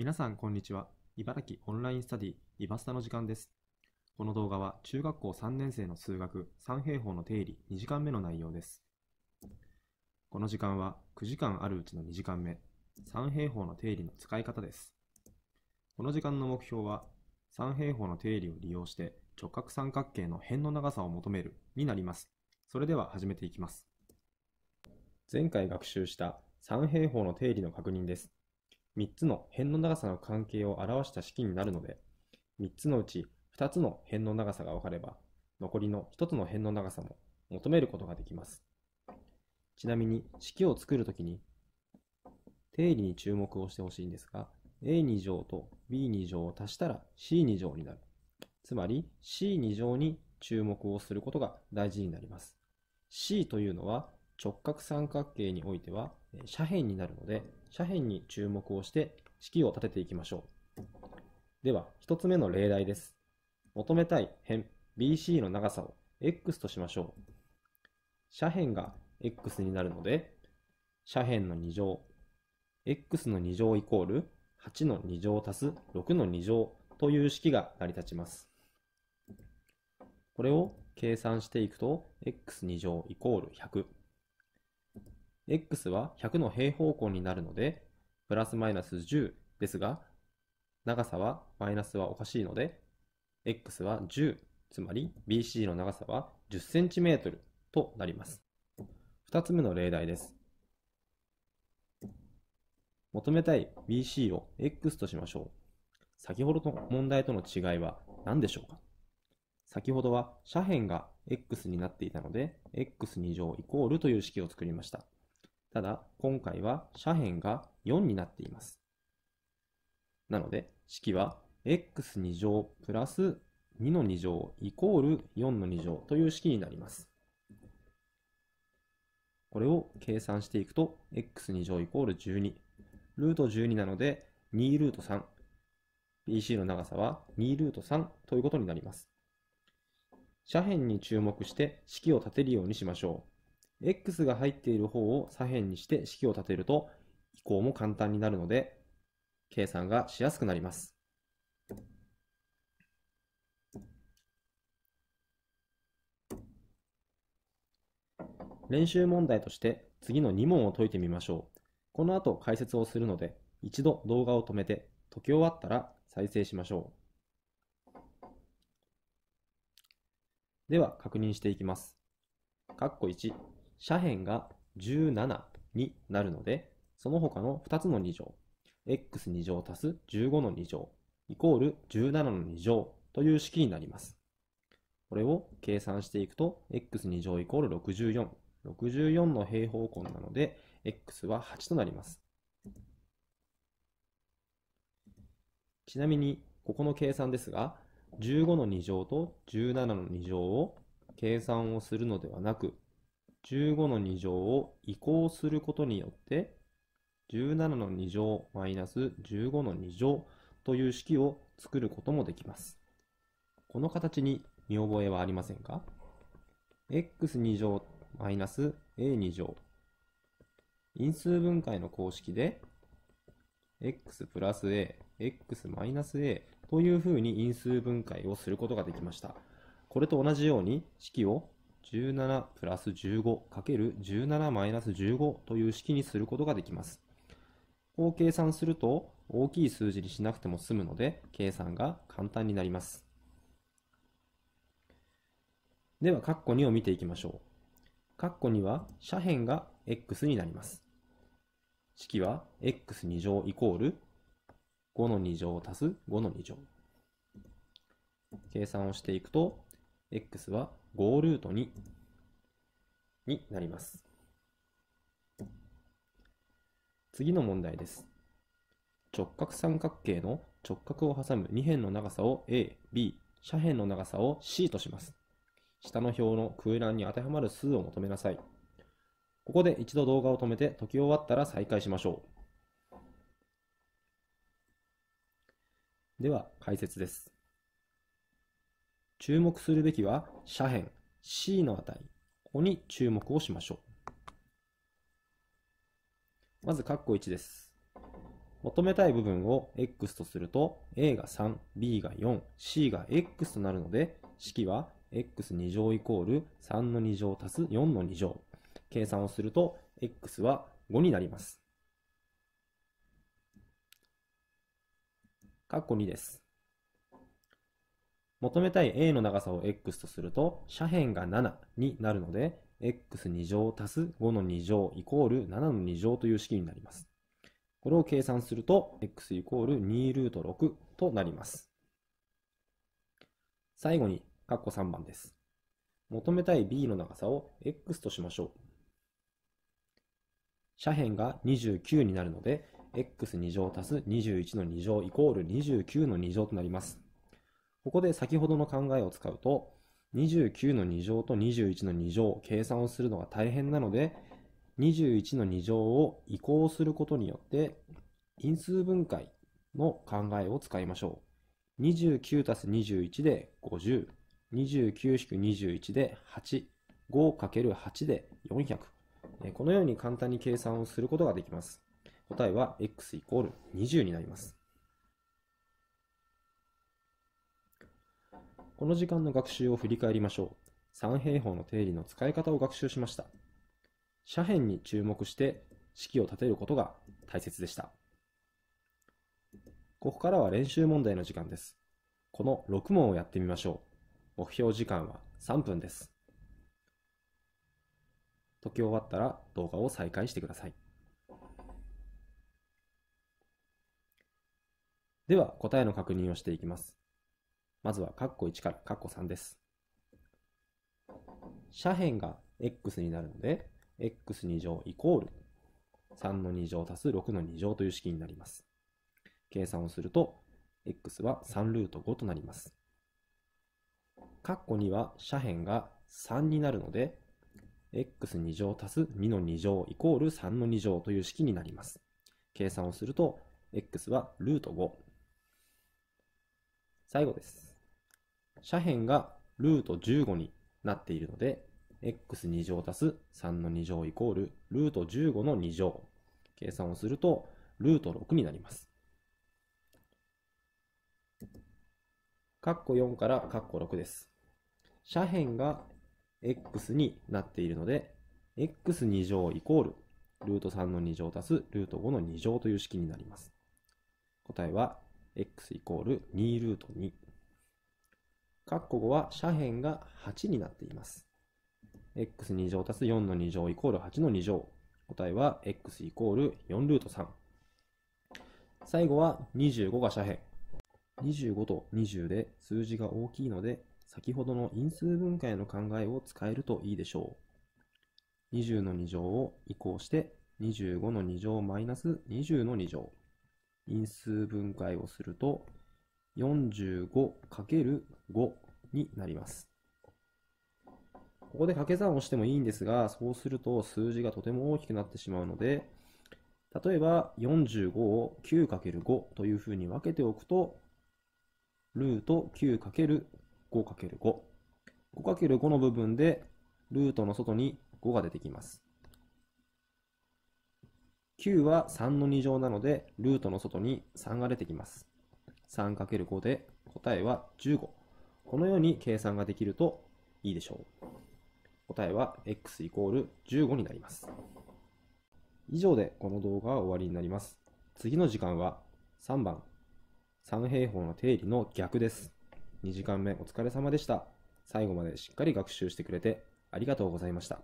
皆さんこんにちは。茨城オンラインスタディ、イバスタの時間です。この動画は中学校3年生の数学三平方の定理2時間目の内容です。この時間は9時間あるうちの2時間目、三平方の定理の使い方です。この時間の目標は三平方の定理を利用して直角三角形の辺の長さを求めるになります。それでは始めていきます。前回学習した三平方の定理の確認です。3つの辺の長さの関係を表した式になるので、3つのうち2つの辺の長さが分かれば、残りの1つの辺の長さも求めることができます。ちなみに式を作るときに、定理に注目をしてほしいんですが、a2 乗と b2 乗を足したら c2 乗になる。つまり c2 乗に注目をすることが大事になります。c というのは直角三角形においては斜辺になるので、斜辺に注目をして式を立てていきましょう。では、1つ目の例題です。求めたい辺 BC の長さを x としましょう。斜辺が x になるので、斜辺の2乗、x の2乗イコール8の2乗足す6の2乗という式が成り立ちます。これを計算していくと、x2 乗イコール100。x は100の平方根になるので、プラスマイナス10ですが、長さはマイナスはおかしいので、x は10、つまり BC の長さは 10cm となります。2つ目の例題です。求めたい BC を x としましょう。先ほどの問題との違いは何でしょうか先ほどは斜辺が x になっていたので、x2 乗イコールという式を作りました。ただ、今回は斜辺が4になっています。なので、式は x2 乗プラス2の2乗イコール4の2乗という式になります。これを計算していくと、x2 乗イコール12。ルート12なので、2ルート3。BC の長さは2ルート3ということになります。斜辺に注目して式を立てるようにしましょう。x が入っている方を左辺にして式を立てると、移項も簡単になるので、計算がしやすくなります。練習問題として次の2問を解いてみましょう。この後解説をするので、一度動画を止めて解き終わったら再生しましょう。では確認していきます。括弧1斜辺が17になるので、その他の2つの2乗、x2 乗足す15の2乗、イコール17の2乗という式になります。これを計算していくと、x2 乗イコール64。64の平方根なので、x は8となります。ちなみに、ここの計算ですが、15の2乗と17の2乗を計算をするのではなく、15の2乗を移項することによって、17の2乗マイナス15の2乗という式を作ることもできます。この形に見覚えはありませんか ?x2 乗マイナス a2 乗。因数分解の公式で、x プラス a、x マイナス a というふうに因数分解をすることができました。これと同じように式を17プラス 15×17 マイナス15という式にすることができます。を計算すると大きい数字にしなくても済むので計算が簡単になります。では、カッコ2を見ていきましょう。カッコ2は斜辺が x になります。式は x2 乗イコール5の2乗足す5の2乗。計算をしていくと x は5ルート2になります。次の問題です。直角三角形の直角を挟む2辺の長さを A、B、斜辺の長さを C とします。下の表の空欄に当てはまる数を求めなさい。ここで一度動画を止めて解き終わったら再開しましょう。では解説です。注目するべきは斜辺 C の値。ここに注目をしましょう。まず、括弧1です。求めたい部分を x とすると、a が3、b が4、c が x となるので、式は x2 乗イコール3の2乗足す4の2乗。計算をすると、x は5になります。括弧2です。求めたい a の長さを x とすると、斜辺が7になるので、x2 乗足す5の2乗イコール7の2乗という式になります。これを計算すると、x イコール2ルート6となります。最後に、括弧3番です。求めたい b の長さを x としましょう。斜辺が29になるので、x2 乗足す21の2乗イコール29の2乗となります。ここで先ほどの考えを使うと、29の2乗と21の2乗、計算をするのが大変なので、21の2乗を移行することによって、因数分解の考えを使いましょう。29たす21で50、29引く21で8、5×8 で400。このように簡単に計算をすることができます。答えは x イコール20になります。この時間の学習を振り返りましょう。三平方の定理の使い方を学習しました。斜辺に注目して式を立てることが大切でした。ここからは練習問題の時間です。この6問をやってみましょう。目標時間は3分です。解き終わったら動画を再開してください。では答えの確認をしていきます。まずはカッコ1からカッコ3です。斜辺が x になるので、x2 乗イコール3の2乗足す6の2乗という式になります。計算をすると、x は3ルート5となります。カッコ2は斜辺が3になるので、x2 乗足す2の2乗イコール3の2乗という式になります。計算をすると、x はルート5。最後です。斜辺がルート15になっているので、x2 乗足す3の2乗イコールルート15の2乗。計算をすると、ルート6になります。カッコ4からカッコ6です。斜辺が x になっているので、x2 乗イコールルート3の2乗足すルート5の2乗という式になります。答えは、x イコール2ルート2括弧5は斜辺が8になっています。x2 乗足す4の2乗イコール8の2乗。答えは x イコール4ルート3。最後は25が斜辺。25と20で数字が大きいので、先ほどの因数分解の考えを使えるといいでしょう。20の2乗を移行して、25の2乗マイナス20の2乗。因数分解をすると、45× 5になります。ここで掛け算をしてもいいんですが、そうすると数字がとても大きくなってしまうので、例えば45を 9×5 というふうに分けておくと、ルート 9×5×5。5×5 の部分で、ルートの外に5が出てきます。9は3の2乗なので、ルートの外に3が出てきます。3×5 で答えは15。このように計算ができるといいでしょう。答えは x イコール15になります。以上でこの動画は終わりになります。次の時間は3番、三平方の定理の逆です。2時間目お疲れ様でした。最後までしっかり学習してくれてありがとうございました。